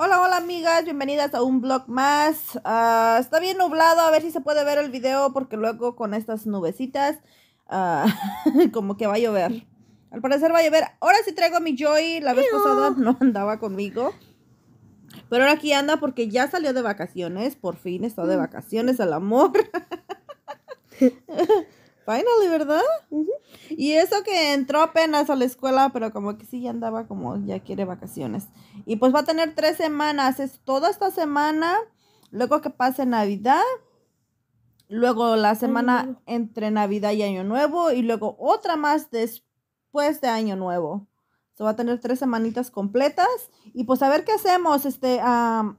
Hola, hola amigas, bienvenidas a un vlog más. Ah, está bien nublado, a ver si se puede ver el video porque luego con estas nubecitas ah, como que va a llover. Al parecer va a llover. Ahora sí traigo a mi Joy, la vez pasada no andaba conmigo. Pero ahora aquí anda porque ya salió de vacaciones, por fin está de mm. vacaciones al amor. Finally, ¿verdad? Y eso que entró apenas a la escuela, pero como que sí ya andaba como ya quiere vacaciones. Y pues va a tener tres semanas, es toda esta semana, luego que pase Navidad, luego la semana entre Navidad y Año Nuevo, y luego otra más después de Año Nuevo. se va a tener tres semanitas completas. Y pues a ver qué hacemos. Este, la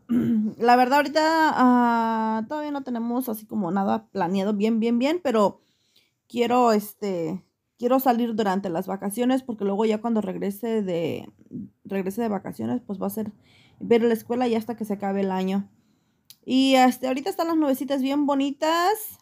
verdad, ahorita ah, todavía no tenemos así como nada planeado bien, bien, bien, pero quiero, este, quiero salir durante las vacaciones porque luego ya cuando regrese de, regrese de vacaciones, pues va a ser ver la escuela y hasta que se acabe el año. Y este, ahorita están las nubecitas bien bonitas.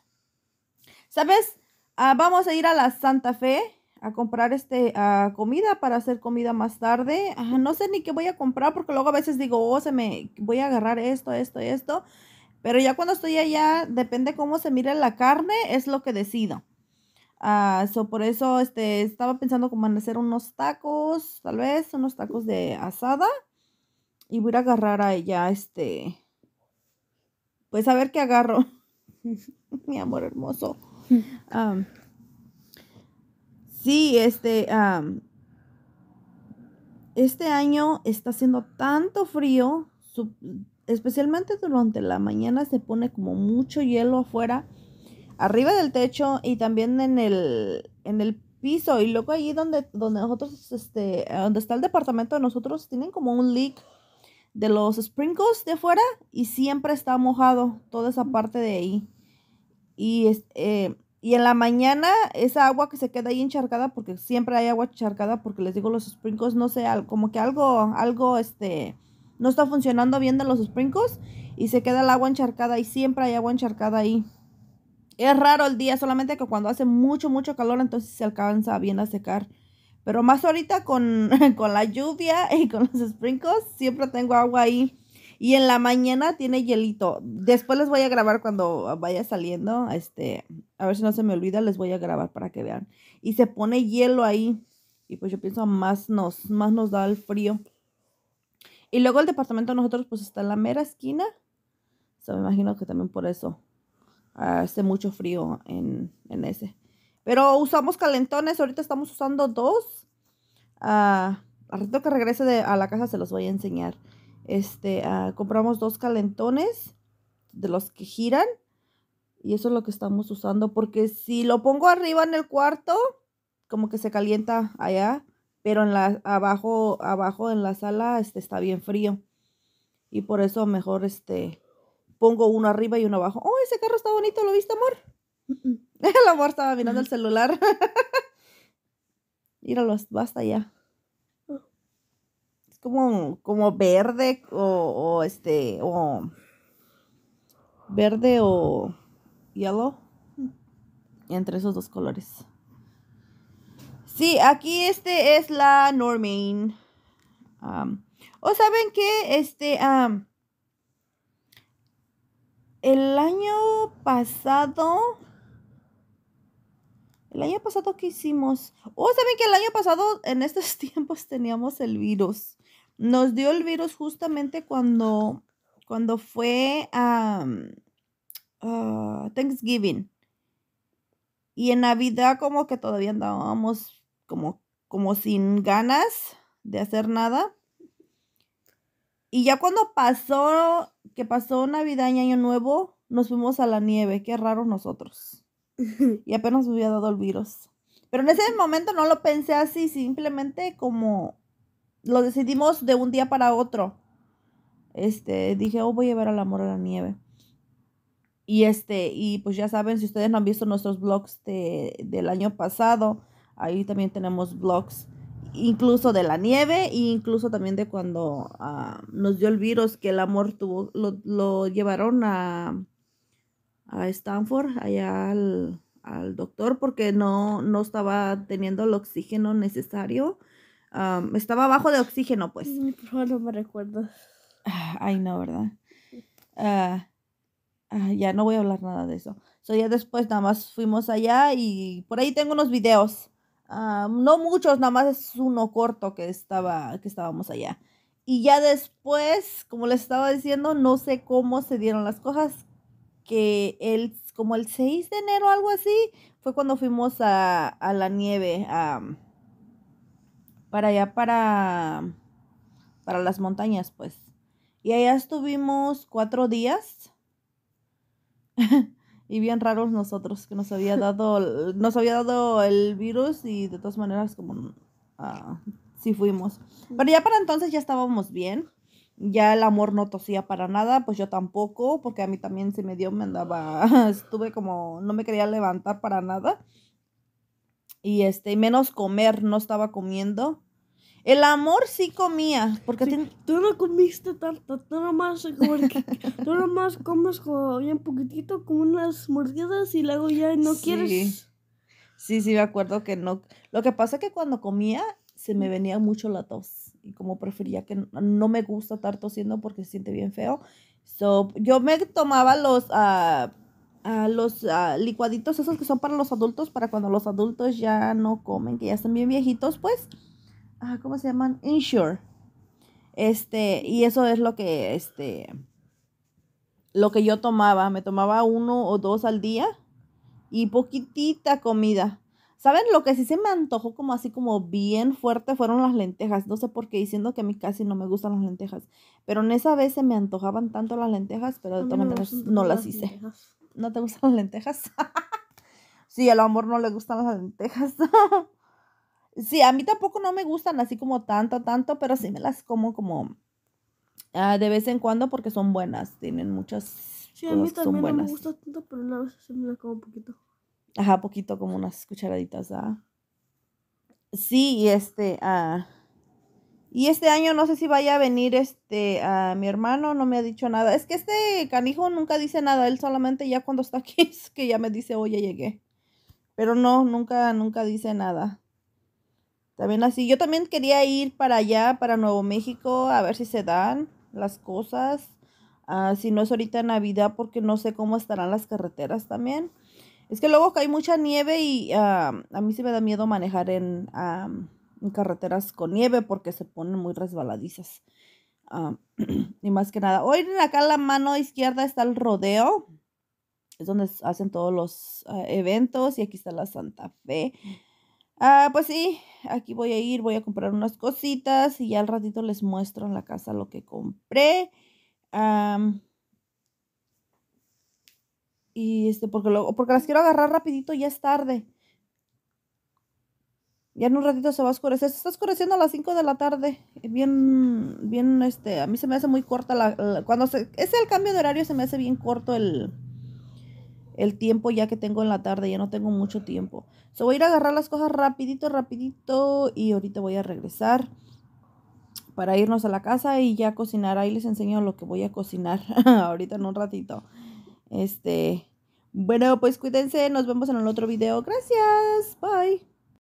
¿Sabes? Ah, vamos a ir a la Santa Fe a comprar este ah, comida para hacer comida más tarde. Ah, no sé ni qué voy a comprar porque luego a veces digo, oh, se me voy a agarrar esto, esto, esto. Pero ya cuando estoy allá, depende cómo se mire la carne, es lo que decido. Ah, por eso este, estaba pensando como en hacer unos tacos, tal vez unos tacos de asada. Y voy a agarrar a ella, este, pues a ver qué agarro. Mi amor hermoso. sí, este, este año está haciendo tanto frío, especialmente durante la mañana se pone como mucho hielo afuera arriba del techo y también en el, en el piso. Y luego ahí donde, donde nosotros, este, eh, donde está el departamento de nosotros, tienen como un leak de los sprinkles de afuera y siempre está mojado toda esa parte de ahí. Y, eh, y en la mañana esa agua que se queda ahí encharcada, porque siempre hay agua encharcada, porque les digo los sprinkles, no sé, como que algo, algo, este, no está funcionando bien de los sprinkles y se queda el agua encharcada y siempre hay agua encharcada ahí. Es raro el día, solamente que cuando hace mucho, mucho calor, entonces se alcanza bien a secar. Pero más ahorita con, con la lluvia y con los sprinkles, siempre tengo agua ahí. Y en la mañana tiene hielito. Después les voy a grabar cuando vaya saliendo. Este, a ver si no se me olvida, les voy a grabar para que vean. Y se pone hielo ahí. Y pues yo pienso más nos, más nos da el frío. Y luego el departamento de nosotros pues está en la mera esquina. O sea, me imagino que también por eso Ah, hace mucho frío en, ese. Pero usamos calentones, ahorita estamos usando dos. Ah, al rato que regrese a la casa se los voy a enseñar. Este, ah, compramos dos calentones de los que giran. Y eso es lo que estamos usando. Porque si lo pongo arriba en el cuarto, como que se calienta allá. Pero en la, abajo, abajo en la sala este, está bien frío. Y por eso mejor este, pongo uno arriba y uno abajo. Oh, ese carro está bonito, ¿lo viste, amor? el amor estaba mirando el celular. Míralo. basta ya. Es como, como verde o, este, o verde o yellow. Mm. Entre esos dos colores. Sí, aquí este es la Normain. o saben que este, el año pasado. El año pasado que hicimos. Oh, saben que el año pasado en estos tiempos teníamos el virus. Nos dio el virus justamente cuando, cuando fue a Thanksgiving. Y en Navidad como que todavía andábamos como, como sin ganas de hacer nada. Y ya cuando pasó que pasó Navidad y Año Nuevo, nos fuimos a la nieve. Qué raro nosotros. y apenas me había dado el virus. Pero en ese momento no lo pensé así, simplemente como lo decidimos de un día para otro. Este, dije, oh, voy a llevar al amor a la nieve. Y este, y pues ya saben, si ustedes no han visto nuestros blogs del año pasado, ahí también tenemos blogs incluso de la nieve e incluso también de cuando ah, nos dio el virus que el amor tuvo, lo, llevaron a, Stanford, allá al, doctor, porque no, no estaba teniendo el oxígeno necesario. estaba bajo de oxígeno, pues. No me recuerdo. Ah, ay, no, ¿verdad? Ah, ya no voy a hablar nada de eso. So, ya después nada más fuimos allá y por ahí tengo unos videos Ah, no muchos, nada más es uno corto que, estaba, que estábamos allá. Y ya después, como les estaba diciendo, no sé cómo se dieron las cosas, que como el 6 de enero, algo así, fue cuando fuimos a, la nieve, para allá, para, para las montañas, pues. Y allá estuvimos cuatro días. y bien raros nosotros que nos había dado nos había dado el virus y de todas maneras como ah, sí fuimos pero ya para entonces ya estábamos bien ya el amor no tosía para nada pues yo tampoco porque a mí también se me dio me andaba estuve como no me quería levantar para nada y este menos comer no estaba comiendo el amor sí comía, porque tú no comiste tanto, tú nomás, más tú comes como bien poquitito, como unas mordidas y luego ya no quieres. Sí, sí, me acuerdo que no. Lo que pasa es que cuando comía se me venía mucho la tos y como prefería que no, me gusta estar tosiendo porque se siente bien feo. yo me tomaba los... Ah, los ah, licuaditos esos que son para los adultos, para cuando los adultos ya no comen, que ya están bien viejitos, pues ¿cómo se llaman? Insure. Este, y eso es lo que, este, lo que yo tomaba. Me tomaba uno o dos al día y poquitita comida. ¿Saben lo que sí se me antojó como así como bien fuerte fueron las lentejas? No sé por qué, diciendo que a mí casi no me gustan las lentejas. Pero en esa vez se me antojaban tanto las lentejas, pero de todas maneras no las, hice. ¿No te gustan las lentejas? sí, al amor no le gustan las lentejas. Sí, a mí tampoco no me gustan así como tanto, tanto, pero sí me las como como ah, de vez en cuando porque son buenas, tienen muchas. Sí, a mí también no me gusta tanto, pero una vez sí me las como poquito. Ajá, poquito, como unas cucharaditas, ¿ah? Sí, y este, ah. y este año no sé si vaya a venir este a mi hermano, no me ha dicho nada. Es que este canijo nunca dice nada, él solamente ya cuando está aquí es que ya me dice, oye, llegué. Pero no, nunca, nunca dice nada. También así, yo también quería ir para allá, para Nuevo México, a ver si se dan las cosas. Ah, si no es ahorita Navidad, porque no sé cómo estarán las carreteras también. Es que luego hay mucha nieve y ah, a mí se me da miedo manejar en, carreteras con nieve porque se ponen muy resbaladizas. Ah, y más que nada, hoy en acá en la mano izquierda está el rodeo. Es donde hacen todos los eventos y aquí está la Santa Fe. Ah, pues sí, aquí voy a ir, voy a comprar unas cositas y ya al ratito les muestro en la casa lo que compré. y este, porque, lo, porque las quiero agarrar rapidito, ya es tarde. Ya en un ratito se va a oscurecer. Se está oscureciendo a las 5 de la tarde. Bien, bien, este, a mí se me hace muy corta la, cuando se, es el cambio de horario, se me hace bien corto el, el tiempo ya que tengo en la tarde, ya no tengo mucho tiempo. So voy a ir a agarrar las cosas rapidito, rapidito y ahorita voy a regresar para irnos a la casa y ya cocinar. Ahí les enseño lo que voy a cocinar ahorita en un ratito. Este, bueno, pues cuídense, nos vemos en el otro video. Gracias, bye.